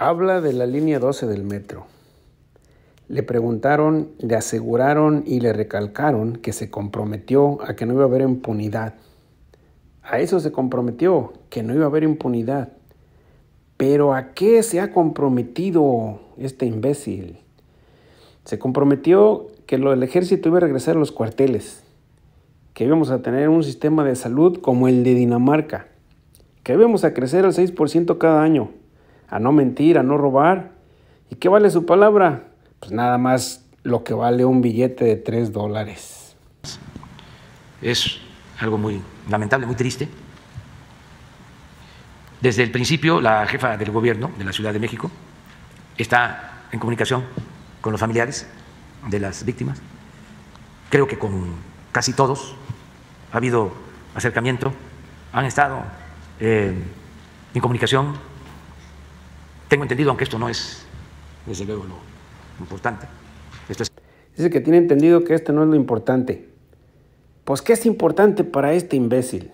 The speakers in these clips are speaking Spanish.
Habla de la línea 12 del metro. Le preguntaron, le aseguraron y le recalcaron que se comprometió a que no iba a haber impunidad. A eso se comprometió, que no iba a haber impunidad. Pero ¿a qué se ha comprometido este imbécil? Se comprometió que el ejército iba a regresar a los cuarteles, que íbamos a tener un sistema de salud como el de Dinamarca, que íbamos a crecer al 6% cada año, a no mentir, a no robar. ¿Y qué vale su palabra? Pues nada más lo que vale un billete de tres dólares. Es algo muy lamentable, muy triste. Desde el principio, la jefa del gobierno de la Ciudad de México está en comunicación con los familiares de las víctimas. Creo que con casi todos ha habido acercamiento, han estado eh, en comunicación tengo entendido, aunque esto no es, desde luego, lo importante. Dice que tiene entendido que esto no es lo importante. Pues, ¿qué es importante para este imbécil?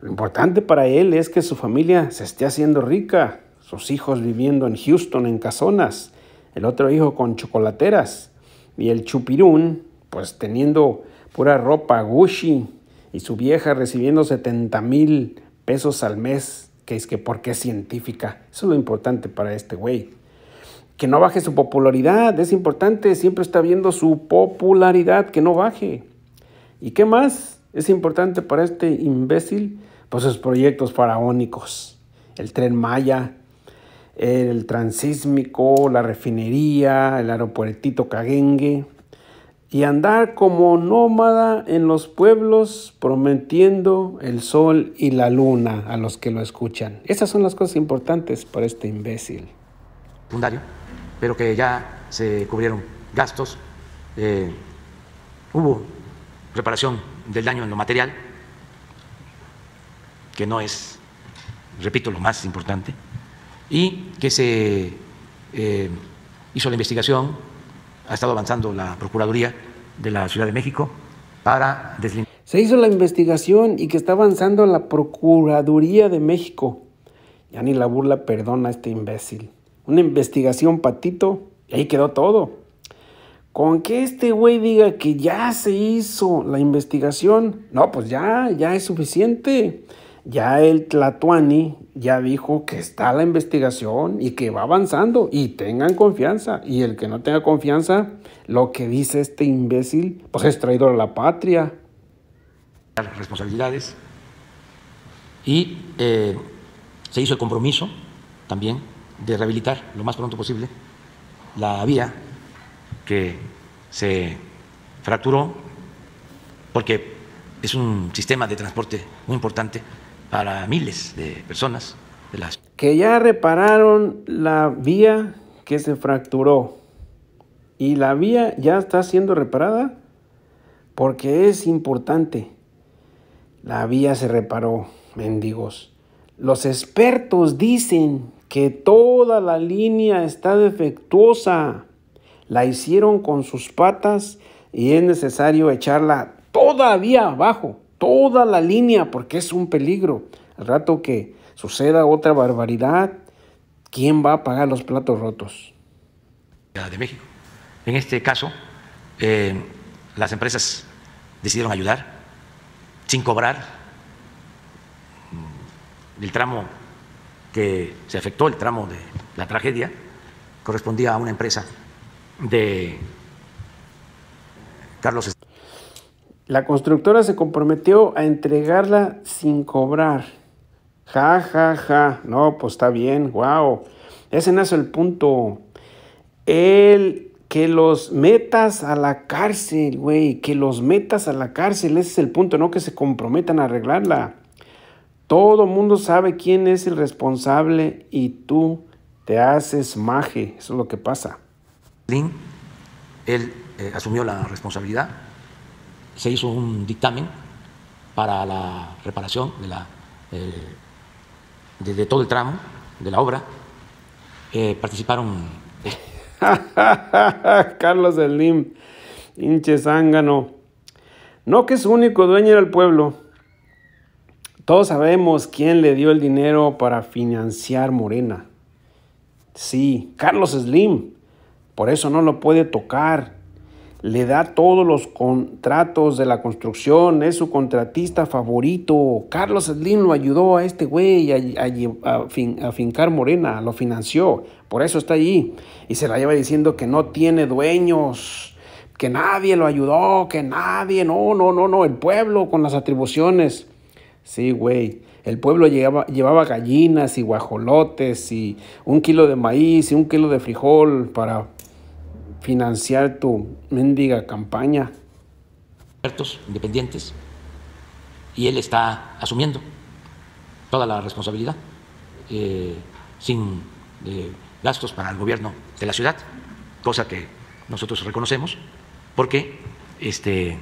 Lo importante para él es que su familia se esté haciendo rica, sus hijos viviendo en Houston en casonas, el otro hijo con chocolateras y el chupirún pues teniendo pura ropa Gucci y su vieja recibiendo 70 mil pesos al mes que es que porque es científica. Eso es lo importante para este güey. Que no baje su popularidad, es importante, siempre está viendo su popularidad, que no baje. ¿Y qué más es importante para este imbécil? Pues sus proyectos faraónicos, el tren Maya, el transísmico, la refinería, el aeropuertito Caguengue y andar como nómada en los pueblos prometiendo el sol y la luna a los que lo escuchan. Esas son las cosas importantes para este imbécil. Fundario, pero que ya se cubrieron gastos, eh, hubo reparación del daño en lo material, que no es, repito, lo más importante, y que se eh, hizo la investigación ha estado avanzando la Procuraduría de la Ciudad de México para deslindar. Se hizo la investigación y que está avanzando la Procuraduría de México. Ya ni la burla perdona a este imbécil. Una investigación, patito, y ahí quedó todo. Con que este güey diga que ya se hizo la investigación, no, pues ya, ya es suficiente ya el Tlatuani ya dijo que está la investigación y que va avanzando y tengan confianza. Y el que no tenga confianza, lo que dice este imbécil, pues es traidor a la patria. Responsabilidades. Y eh, se hizo el compromiso también de rehabilitar lo más pronto posible la vía que se fracturó porque es un sistema de transporte muy importante para miles de personas. De las... Que ya repararon la vía que se fracturó. Y la vía ya está siendo reparada porque es importante. La vía se reparó, mendigos. Los expertos dicen que toda la línea está defectuosa. La hicieron con sus patas y es necesario echarla todavía abajo toda la línea porque es un peligro. Al rato que suceda otra barbaridad, ¿quién va a pagar los platos rotos? De México. En este caso, eh, las empresas decidieron ayudar sin cobrar mm, el tramo que se afectó, el tramo de la tragedia, correspondía a una empresa de Carlos. La constructora se comprometió a entregarla sin cobrar. Ja, ja, ja. No, pues está bien, wow. Ese no es el punto. El que los metas a la cárcel, güey. Que los metas a la cárcel. Ese es el punto, no que se comprometan a arreglarla. Todo mundo sabe quién es el responsable y tú te haces maje. Eso es lo que pasa. Lin, él eh, asumió la responsabilidad se hizo un dictamen para la reparación de, la, eh, todo el tramo de la obra. Eh, participaron. Carlos Slim, hinche zángano. No que su único dueño era el pueblo. Todos sabemos quién le dio el dinero para financiar Morena. Sí, Carlos Slim. Por eso no lo puede tocar le da todos los contratos de la construcción, es su contratista favorito. Carlos Slim lo ayudó a este güey a, fincar Morena, lo financió, por eso está allí. Y se la lleva diciendo que no tiene dueños, que nadie lo ayudó, que nadie, no, no, no, no, el pueblo con las atribuciones. Sí, güey. El pueblo llevaba, llevaba gallinas y guajolotes y un kilo de maíz y un kilo de frijol para financiar tu mendiga campaña. Expertos independientes y él está asumiendo toda la responsabilidad eh, sin eh, gastos para el gobierno de la ciudad, cosa que nosotros reconocemos porque este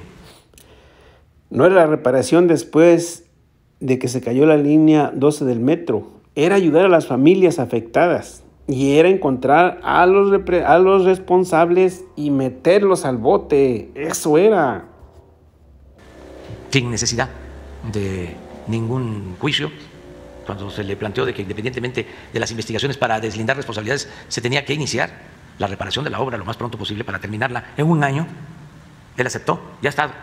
no era la reparación después de que se cayó la línea 12 del metro, era ayudar a las familias afectadas y era encontrar a los, a los responsables y meterlos al bote. Eso era. Sin necesidad de ningún juicio, cuando se le planteó de que independientemente de las investigaciones para deslindar responsabilidades, se tenía que iniciar la reparación de la obra lo más pronto posible para terminarla en un año, él aceptó, ya ha estado,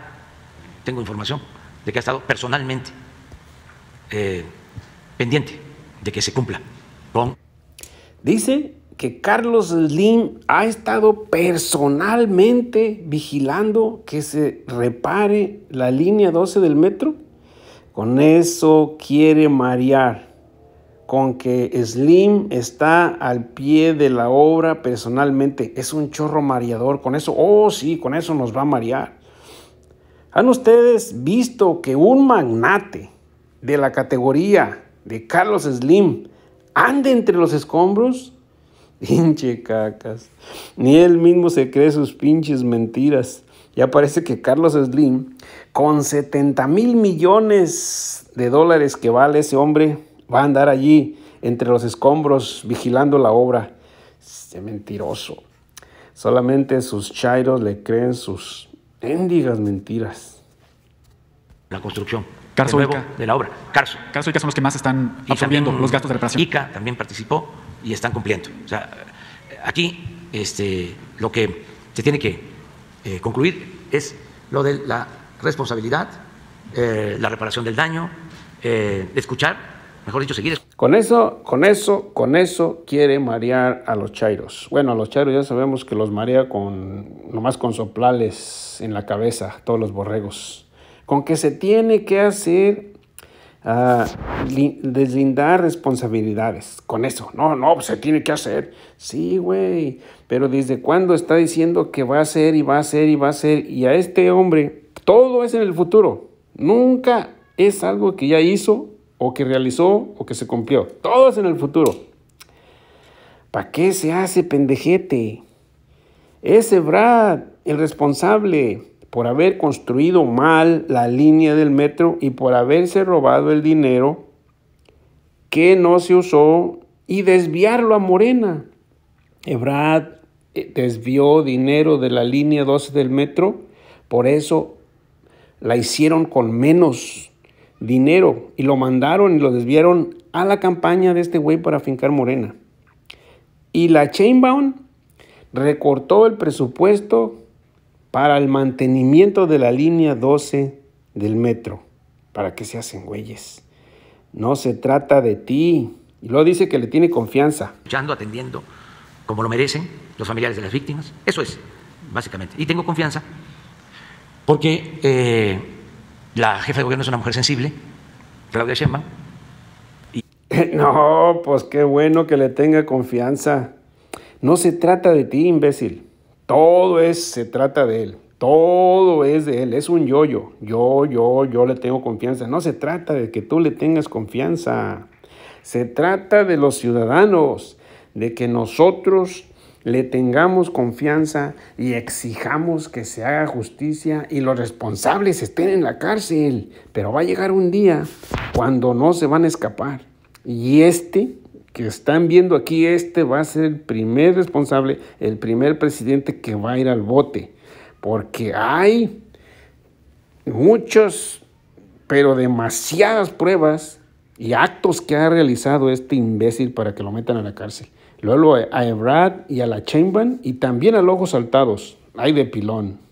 tengo información de que ha estado personalmente eh, pendiente de que se cumpla con... Dice que Carlos Slim ha estado personalmente vigilando que se repare la línea 12 del metro. Con eso quiere marear, con que Slim está al pie de la obra personalmente. Es un chorro mareador, con eso, oh sí, con eso nos va a marear. ¿Han ustedes visto que un magnate de la categoría de Carlos Slim ande entre los escombros. Pinche cacas. Ni él mismo se cree sus pinches mentiras. Ya parece que Carlos Slim, con 70 mil millones de dólares que vale ese hombre, va a andar allí entre los escombros vigilando la obra. Este mentiroso. Solamente sus chairos le creen sus endigas mentiras. La construcción Carso de, la obra. Carso. Carso y ICA son los que más están absorbiendo los gastos de reparación. ICA también participó y están cumpliendo. O sea, aquí este, lo que se tiene que eh, concluir es lo de la responsabilidad, eh, la reparación del daño, eh, escuchar, mejor dicho, seguir. Con eso, con eso, con eso quiere marear a los chairos. Bueno, a los chairos ya sabemos que los marea con nomás con soplales en la cabeza, todos los borregos con que se tiene que hacer ah, deslindar responsabilidades. Con eso, no, no, pues se tiene que hacer. Sí, güey, pero ¿desde cuándo está diciendo que va a ser y va a ser y va a ser? Y a este hombre, todo es en el futuro. Nunca es algo que ya hizo o que realizó o que se cumplió. Todo es en el futuro. ¿Para qué se hace pendejete? Ese Brad, el responsable, por haber construido mal la línea del metro y por haberse robado el dinero que no se usó y desviarlo a Morena. Ebrad eh, desvió dinero de la línea 12 del metro, por eso la hicieron con menos dinero y lo mandaron y lo desviaron a la campaña de este güey para fincar Morena. Y la Chainbound recortó el presupuesto para el mantenimiento de la línea 12 del metro. ¿Para que se hacen güeyes? No se trata de ti. Y luego dice que le tiene confianza. Luchando, atendiendo como lo merecen los familiares de las víctimas. Eso es, básicamente. Y tengo confianza porque eh, la jefa de gobierno es una mujer sensible, Claudia Sheinbaum. No, pues qué bueno que le tenga confianza. No se trata de ti, imbécil. Todo es, se trata de Él. Todo es de Él. Es un yo-yo. Yo, yo, yo le tengo confianza. No se trata de que tú le tengas confianza. Se trata de los ciudadanos, de que nosotros le tengamos confianza y exijamos que se haga justicia y los responsables estén en la cárcel. Pero va a llegar un día cuando no se van a escapar. Y este que están viendo aquí, este va a ser el primer responsable, el primer presidente que va a ir al bote. Porque hay muchos, pero demasiadas pruebas y actos que ha realizado este imbécil para que lo metan a la cárcel. Luego a Ebrad y a la Chamberlain y también a Ojos Saltados. Hay de pilón.